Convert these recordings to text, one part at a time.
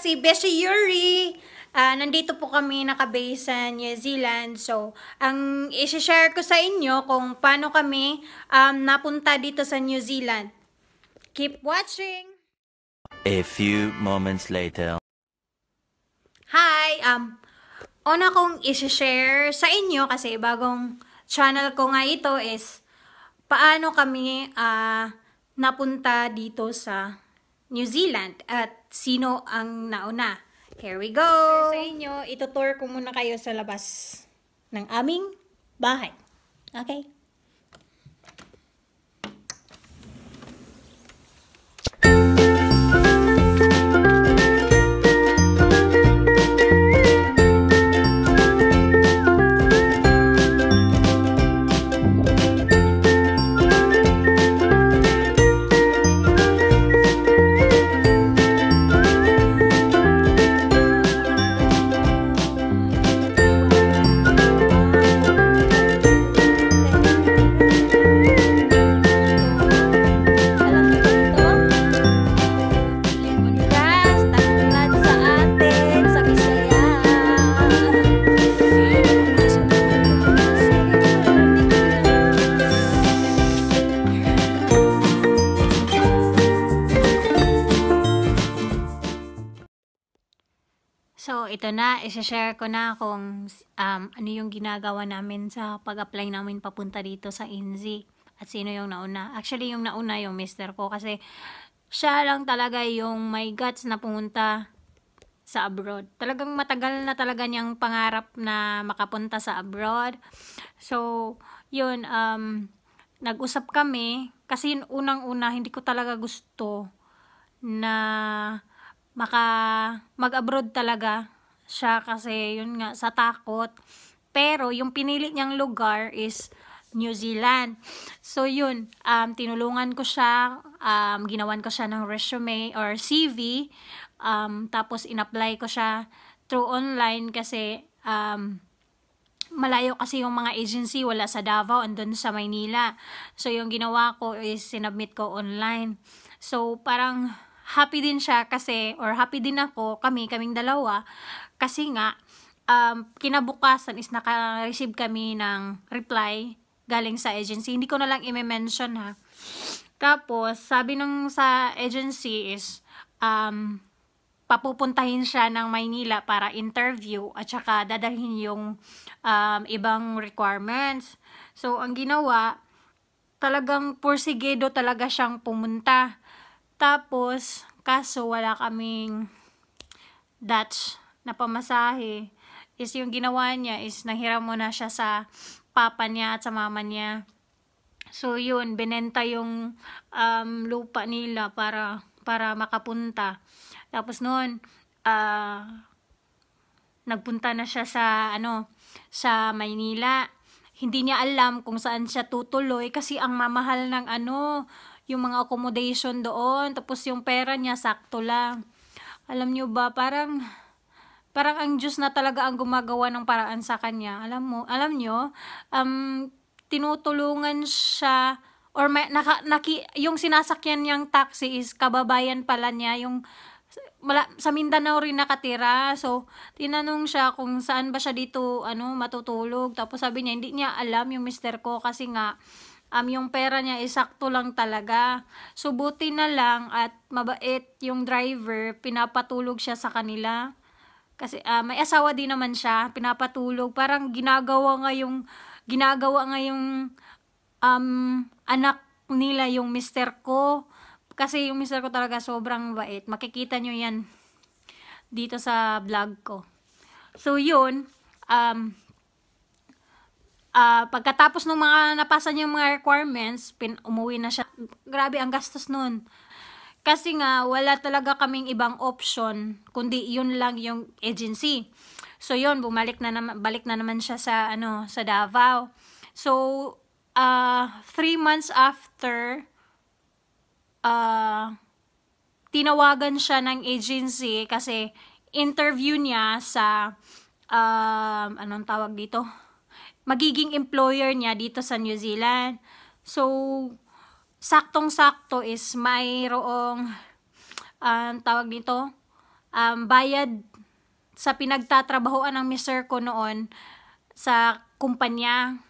si Beshi Yuri. Uh, nandito po kami nakabase sa New Zealand. So, ang isi-share ko sa inyo kung paano kami um, napunta dito sa New Zealand. Keep watching! A few moments later. Hi! Um, una kong isi-share sa inyo kasi bagong channel ko nga ito is paano kami uh, napunta dito sa New Zealand at sino ang nauna. Here we go! Sa inyo, itutour ko muna kayo sa labas ng aming bahay. Okay? Isha-share ko na kung um, ano yung ginagawa namin sa pag-apply namin papunta dito sa INZI at sino yung nauna. Actually, yung nauna yung mister ko kasi siya lang talaga yung may guts na pumunta sa abroad. Talagang matagal na talaga niyang pangarap na makapunta sa abroad. So, yun, um, nag-usap kami kasi yun unang-una hindi ko talaga gusto na maka mag-abroad talaga siya kasi yun nga sa takot. Pero yung pinili niyang lugar is New Zealand. So yun, um, tinulungan ko siya, um, ginawan ko siya ng resume or CV, um, tapos in-apply ko siya through online kasi um, malayo kasi yung mga agency, wala sa Davao, andun sa Maynila. So yung ginawa ko is sinubmit ko online. So parang happy din siya kasi, or happy din ako, kami, kaming dalawa, kasi nga, um, kinabukasan is naka-receive kami ng reply galing sa agency. Hindi ko na lang i-mention ha. Tapos, sabi nung sa agency is, um, papupuntahin siya ng Maynila para interview at saka dadalhin yung um, ibang requirements. So, ang ginawa, talagang porsigedo talaga siyang pumunta. Tapos, kaso wala kaming Dutch na pamasahe is yung ginawa niya is nanghiram mo na siya sa papa niya at sa mama niya. So yun, benenta yung um, lupa nila para para makapunta. Tapos noon, uh, nagpunta na siya sa ano sa Maynila. Hindi niya alam kung saan siya tutuloy kasi ang mamahal ng ano, yung mga accommodation doon, tapos yung pera niya sakto lang. Alam niyo ba, parang parang ang Diyos na talaga ang gumagawa ng paraan sa kanya. Alam mo, alam nyo, um, tinutulungan siya or may, naka, naki, yung sinasakyan niyang taxi is kababayan pala niya, yung mala, sa Mindanao rin nakatira. So, tinanong siya kung saan ba siya dito ano, matutulog. Tapos sabi niya, hindi niya alam yung mister ko kasi nga, um, yung pera niya isakto lang talaga. So, na lang at mabait yung driver, pinapatulog siya sa kanila. Kasi uh, may asawa din naman siya, pinapatulog. Parang ginagawa nga yung, ginagawa nga yung um, anak nila yung mister ko. Kasi yung mister ko talaga sobrang bait. Makikita nyo yan dito sa vlog ko. So yun, um, uh, pagkatapos ng mga napasa niya yung mga requirements, pin umuwi na siya. Grabe ang gastos nun. Kasi nga, wala talaga kaming ibang option, kundi yun lang yung agency. So yun, bumalik na naman, balik na naman siya sa, ano, sa Davao. So, uh, three months after, uh, tinawagan siya ng agency kasi interview niya sa, uh, anong tawag dito? Magiging employer niya dito sa New Zealand. So, saktong-sakto is mayroong um, tawag dito, um, bayad sa pinagtatrabahoan ng mister ko noon sa kumpanya,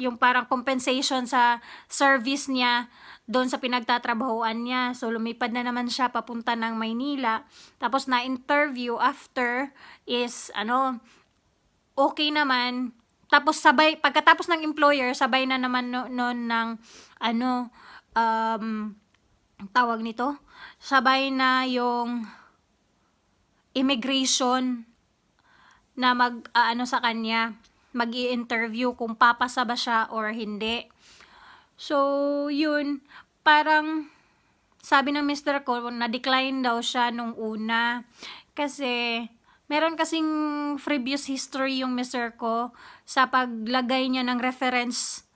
yung parang compensation sa service niya doon sa pinagtatrabahoan niya. So, lumipad na naman siya papunta ng Maynila. Tapos, na-interview after is, ano, okay naman. Tapos, sabay, pagkatapos ng employer, sabay na naman noon no, ng, ano, um, tawag nito, sabay na yung immigration na mag uh, ano sa kanya, mag interview kung papasa ba siya or hindi. So, yun, parang sabi ng Mr. Ko, na-decline daw siya nung una. Kasi, meron kasing previous history yung Mr. Ko sa paglagay niya ng reference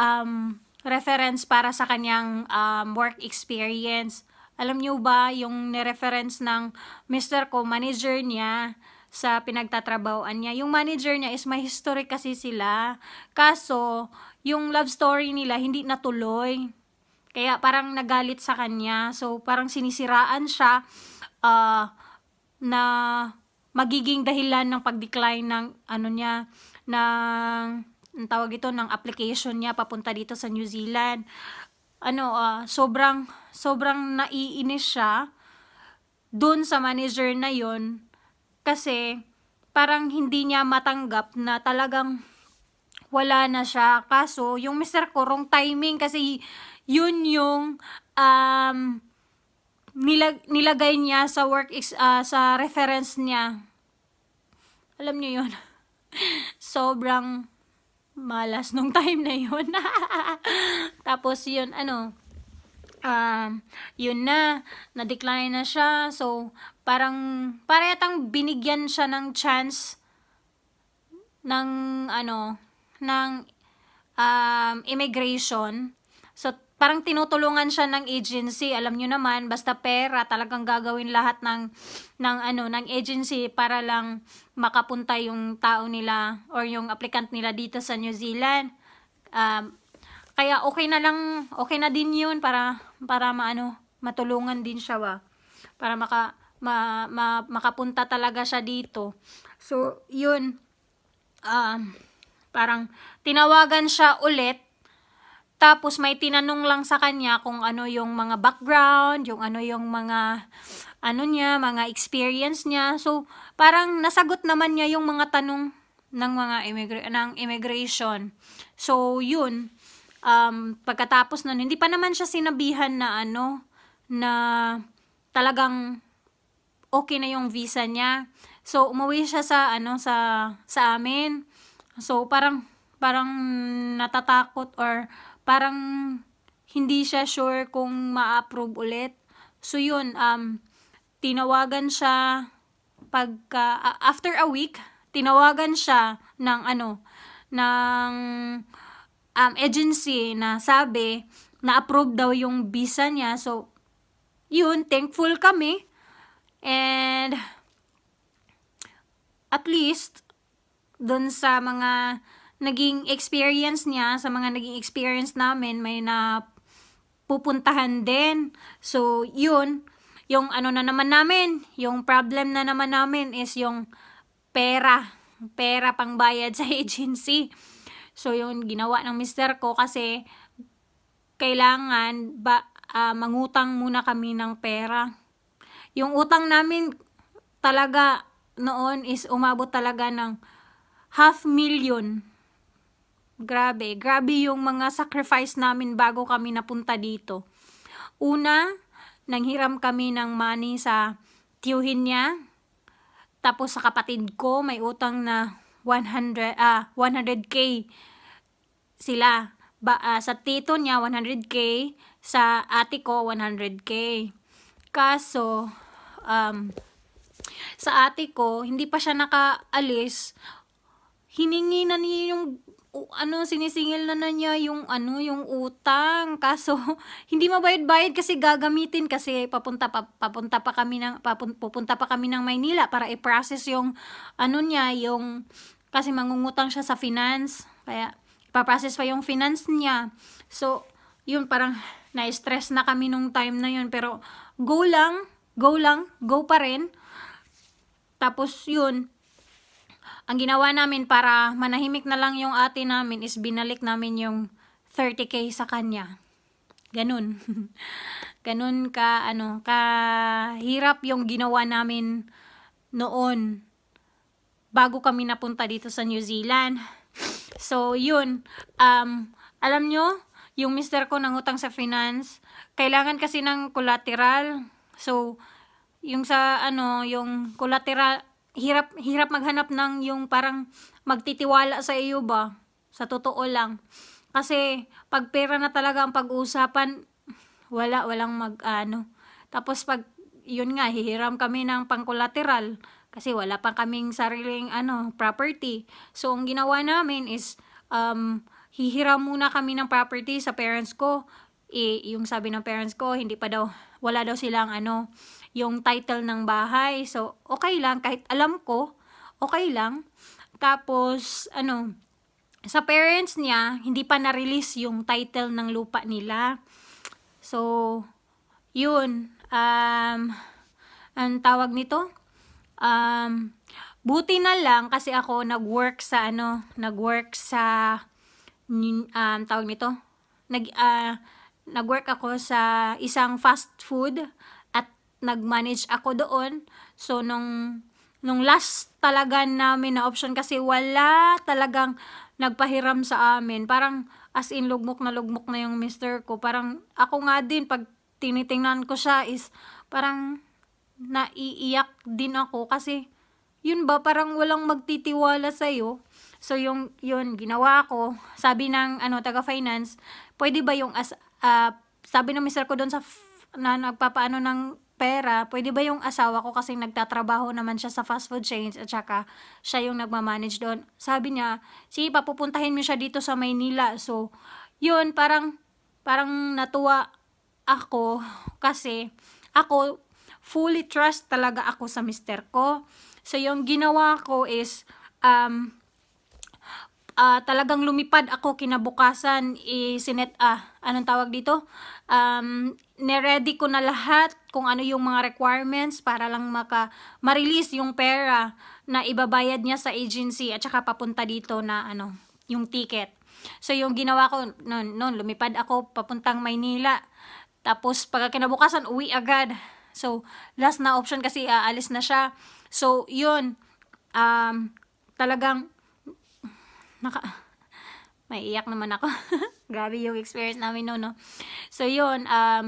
um, reference para sa kanyang um, work experience. Alam niyo ba yung ni-reference ng Mr. ko, manager niya sa pinagtatrabahoan niya. Yung manager niya is may history kasi sila. Kaso, yung love story nila hindi natuloy. Kaya parang nagalit sa kanya. So, parang sinisiraan siya uh, na magiging dahilan ng pagdecline ng ano niya, ng ang tawag ito ng application niya papunta dito sa New Zealand. Ano, uh, sobrang, sobrang naiinis siya doon sa manager na yon kasi parang hindi niya matanggap na talagang wala na siya. Kaso, yung Mr. Ko, timing kasi yun yung um, nilag nilagay niya sa work uh, sa reference niya. Alam niyo yun. Sobrang malas nung time na yun. Tapos yun, ano, um, yun na, na-decline na siya. So, parang, parayatang binigyan siya ng chance ng, ano, ng um, immigration So, parang tinutulungan siya ng agency. Alam nyo naman, basta pera, talagang gagawin lahat ng, ng, ano, ng agency para lang makapunta yung tao nila or yung applicant nila dito sa New Zealand. Um, kaya okay na lang, okay na din yun para, para maano, matulungan din siya wa. Para maka, ma, ma, makapunta talaga siya dito. So, yun, um, parang tinawagan siya ulit tapos may tinanong lang sa kanya kung ano yung mga background, yung ano yung mga ano niya, mga experience niya. So parang nasagot naman niya yung mga tanong ng mga immigra ng immigration. So yun. Um, pagkatapos nun, hindi pa naman siya sinabihan na ano na talagang okay na yung visa niya. So umuwi siya sa ano sa sa amin. So parang parang natatakot or parang hindi siya sure kung ma-approve ulit. So yun, um, tinawagan siya pagka, uh, after a week, tinawagan siya ng ano, ng um, agency na sabi na approve daw yung visa niya. So, yun, thankful kami. And, at least, dun sa mga naging experience niya, sa mga naging experience namin, may na pupuntahan din. So, yun, yung ano na naman namin, yung problem na naman namin is yung pera, pera pang bayad sa agency. So, yung ginawa ng mister ko kasi kailangan ba, uh, mangutang muna kami ng pera. Yung utang namin talaga noon is umabot talaga ng half million Grabe, grabe yung mga sacrifice namin bago kami napunta dito. Una, nanghiram kami ng money sa tiyuhin niya. Tapos sa kapatid ko, may utang na 100, ah, 100k sila. Ba, ah, sa tito niya, 100k. Sa ate ko, 100k. Kaso, um, sa ate ko, hindi pa siya nakaalis. Hiningi na niya yung ano, sinisingil na na niya yung, ano, yung utang. Kaso, hindi mabayad-bayad kasi gagamitin kasi papunta pa, papunta pa kami ng, papun, pupunta pa kami ng Maynila para i-process yung, ano niya, yung, kasi mangungutang siya sa finance. Kaya, ipaprocess pa yung finance niya. So, yun, parang na-stress na kami nung time na yun. Pero, go lang, go lang, go pa rin. Tapos, yun, ang ginawa namin para manahimik na lang yung ate namin is binalik namin yung 30k sa kanya. Ganun. Ganun ka, ano, ka hirap yung ginawa namin noon bago kami napunta dito sa New Zealand. So, yun. Um, alam nyo, yung mister ko nangutang sa finance, kailangan kasi ng collateral. So, yung sa, ano, yung collateral, hirap hirap maghanap ng yung parang magtitiwala sa iyo ba sa totoo lang kasi pag pera na talaga ang pag-uusapan wala walang mag ano tapos pag yun nga hihiram kami ng pangkolateral kasi wala pa kaming sariling ano property so ang ginawa namin is um hihiram muna kami ng property sa parents ko eh, yung sabi ng parents ko hindi pa daw wala daw silang ano yung title ng bahay. So, okay lang. Kahit alam ko, okay lang. Tapos, ano, sa parents niya, hindi pa na-release yung title ng lupa nila. So, yun. Um, ang tawag nito? Um, buti na lang kasi ako nag-work sa ano, nag-work sa um, tawag nito? Nag, uh, nag-work ako sa isang fast food nag-manage ako doon. So, nung, nung last talaga namin na option kasi wala talagang nagpahiram sa amin. Parang as in lugmok na lugmok na yung mister ko. Parang ako nga din pag tinitingnan ko siya is parang naiiyak din ako kasi yun ba parang walang magtitiwala sa iyo. So yung yun ginawa ko. Sabi ng ano taga finance, pwede ba yung as uh, sabi ng mister ko doon sa na nagpapaano ng pera, pwede ba yung asawa ko kasi nagtatrabaho naman siya sa fast food chains at saka siya yung nagmamanage doon. Sabi niya, sige, papupuntahin mo siya dito sa Maynila. So, yun, parang, parang natuwa ako kasi ako, fully trust talaga ako sa mister ko. So, yung ginawa ko is, um, uh, talagang lumipad ako kinabukasan isinet ah anong tawag dito um ready ko na lahat kung ano yung mga requirements para lang maka ma-release yung pera na ibabayad niya sa agency at saka papunta dito na ano yung ticket so yung ginawa ko noon noon lumipad ako papuntang Maynila tapos pagka kinabukasan uwi agad so last na option kasi aalis uh, na siya so yun um talagang naka, maiiyak naman ako. Grabe yung experience namin noon, no? So, yun, um,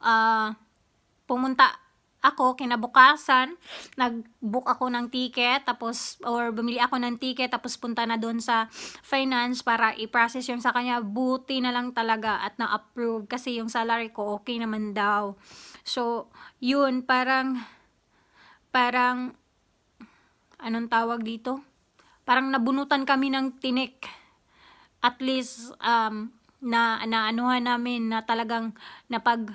uh, pumunta ako kinabukasan, nag-book ako ng ticket, tapos, or bumili ako ng ticket, tapos punta na doon sa finance para i-process yung sa kanya. Buti na lang talaga at na-approve kasi yung salary ko okay naman daw. So, yun, parang, parang, anong tawag dito? parang nabunutan kami ng tinik. At least, um, na, na namin na talagang napag,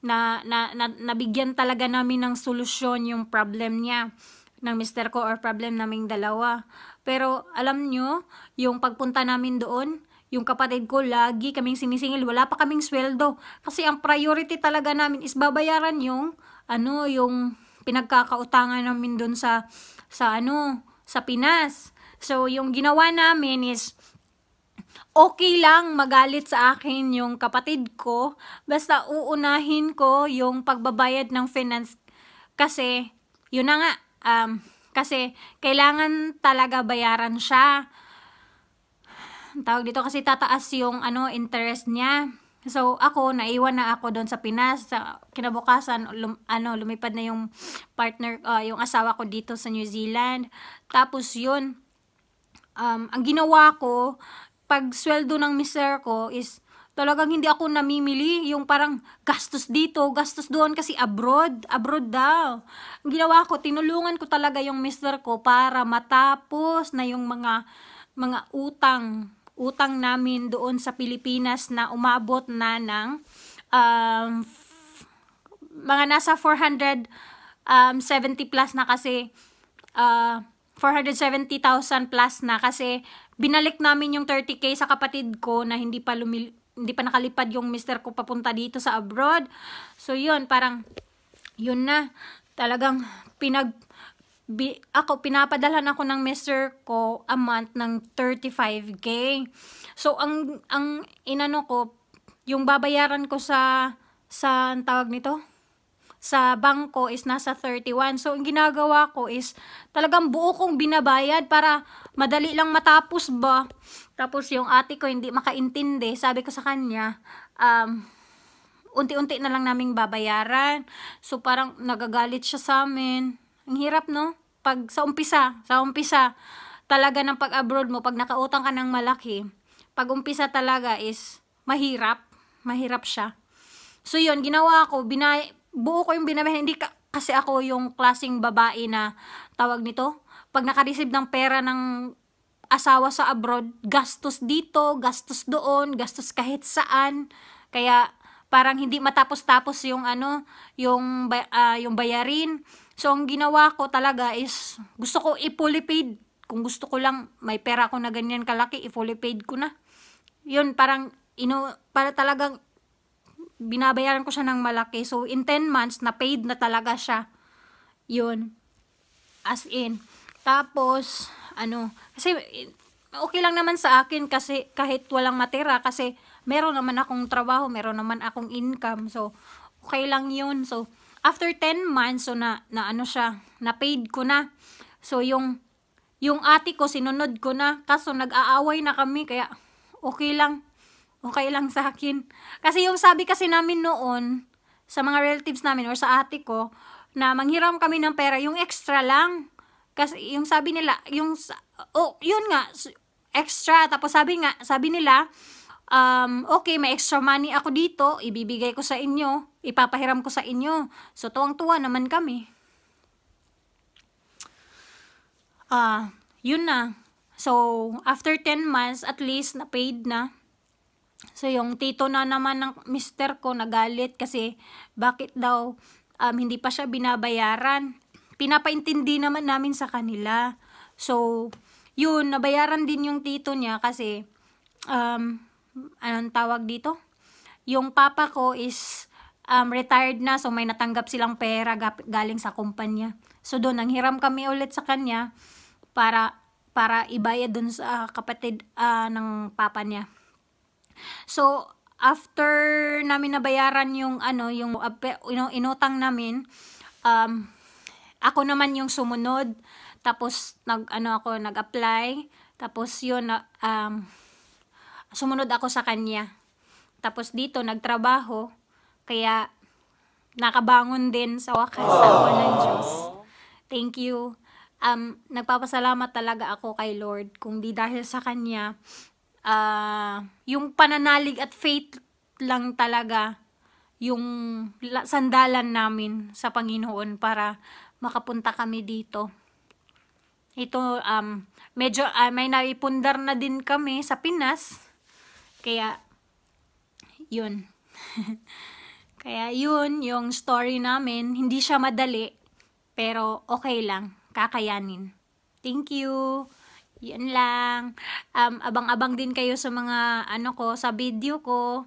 na, na, na, nabigyan talaga namin ng solusyon yung problem niya ng mister ko or problem naming dalawa. Pero alam nyo, yung pagpunta namin doon, yung kapatid ko, lagi kaming sinisingil. Wala pa kaming sweldo. Kasi ang priority talaga namin is babayaran yung, ano, yung pinagkakautangan namin doon sa, sa ano, sa Pinas. So, yung ginawa namin is, okay lang magalit sa akin yung kapatid ko, basta uunahin ko yung pagbabayad ng finance kasi, yun na nga, um, kasi kailangan talaga bayaran siya. Tawag dito kasi tataas yung ano interest niya. So, ako, naiwan na ako doon sa Pinas. Sa kinabukasan, lum, ano, lumipad na yung partner, uh, yung asawa ko dito sa New Zealand. Tapos, yun, um, ang ginawa ko, pag sweldo ng mister ko is, talagang hindi ako namimili. Yung parang gastos dito, gastos doon kasi abroad, abroad daw. Ang ginawa ko, tinulungan ko talaga yung mister ko para matapos na yung mga, mga utang utang namin doon sa Pilipinas na umabot na ng um, mga nasa 470 um, plus na kasi uh, 470,000 plus na kasi binalik namin yung 30k sa kapatid ko na hindi pa lumil hindi pa nakalipad yung mister ko papunta dito sa abroad. So yun, parang yun na talagang pinag bi, ako, pinapadalhan ako ng mister ko a month ng 35K. So, ang, ang inano ko, yung babayaran ko sa, sa, ang tawag nito? Sa bangko is nasa 31. So, ang ginagawa ko is, talagang buo kong binabayad para madali lang matapos ba. Tapos, yung ate ko hindi makaintindi. Sabi ko sa kanya, um, unti-unti na lang naming babayaran. So, parang nagagalit siya sa amin. Ang hirap, no? pag sa umpisa, sa umpisa talaga ng pag-abroad mo, pag nakautang ka ng malaki, pag umpisa talaga is mahirap, mahirap siya. So yun, ginawa ko, binay, buo ko yung binabahin, hindi ka, kasi ako yung klasing babae na tawag nito, pag nakareceive ng pera ng asawa sa abroad, gastos dito, gastos doon, gastos kahit saan. Kaya parang hindi matapos-tapos yung ano, yung uh, yung bayarin. So, ang ginawa ko talaga is, gusto ko i-fully paid. Kung gusto ko lang, may pera ko na ganyan kalaki, i-fully paid ko na. Yun, parang, ino, para talagang, binabayaran ko siya ng malaki. So, in 10 months, na paid na talaga siya. Yun. As in. Tapos, ano, kasi, okay lang naman sa akin kasi kahit walang matira kasi meron naman akong trabaho, meron naman akong income. So, okay lang yun. So, after 10 months, so na, na ano siya, na paid ko na. So, yung, yung ate ko, sinunod ko na. Kaso, nag-aaway na kami, kaya, okay lang. Okay lang sa akin. Kasi yung sabi kasi namin noon, sa mga relatives namin or sa ate ko, na manghiram kami ng pera, yung extra lang. Kasi yung sabi nila, yung, oh, yun nga, extra. Tapos sabi nga, sabi nila, um, okay, may extra money ako dito, ibibigay ko sa inyo, ipapahiram ko sa inyo. So, tuwang-tuwa naman kami. Ah, uh, yun na. So, after 10 months, at least, na-paid na. So, yung tito na naman ng mister ko nagalit kasi bakit daw um, hindi pa siya binabayaran. Pinapaintindi naman namin sa kanila. So, yun, nabayaran din yung tito niya kasi um, anong tawag dito? Yung papa ko is um, retired na, so may natanggap silang pera galing sa kumpanya. So doon, hiram kami ulit sa kanya para para ibayad doon sa kapatid uh, ng papa niya. So, after namin nabayaran yung ano, yung uh, inutang namin, um, ako naman yung sumunod tapos nag ano ako nag-apply tapos yun um sumunod ako sa kanya. Tapos dito, nagtrabaho. Kaya, nakabangon din sa wakas sa ako ng Diyos. Thank you. Um, nagpapasalamat talaga ako kay Lord. Kung di dahil sa Kanya, uh, yung pananalig at faith lang talaga yung sandalan namin sa Panginoon para makapunta kami dito. Ito, um, medyo uh, may naipundar na din kami sa Pinas kaya, yun. Kaya yun, yung story namin, hindi siya madali, pero okay lang, kakayanin. Thank you! Yun lang. Um, abang-abang din kayo sa mga, ano ko, sa video ko,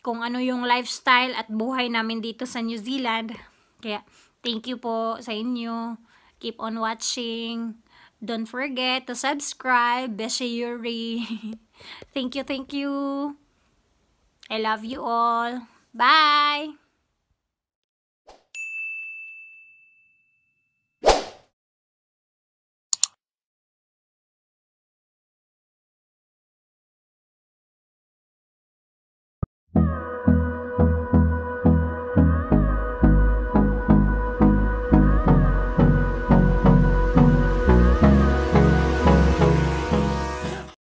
kung ano yung lifestyle at buhay namin dito sa New Zealand. Kaya, thank you po sa inyo. Keep on watching. Don't forget to subscribe. Beshe Yuri. Thank you, thank you. I love you all. Bye!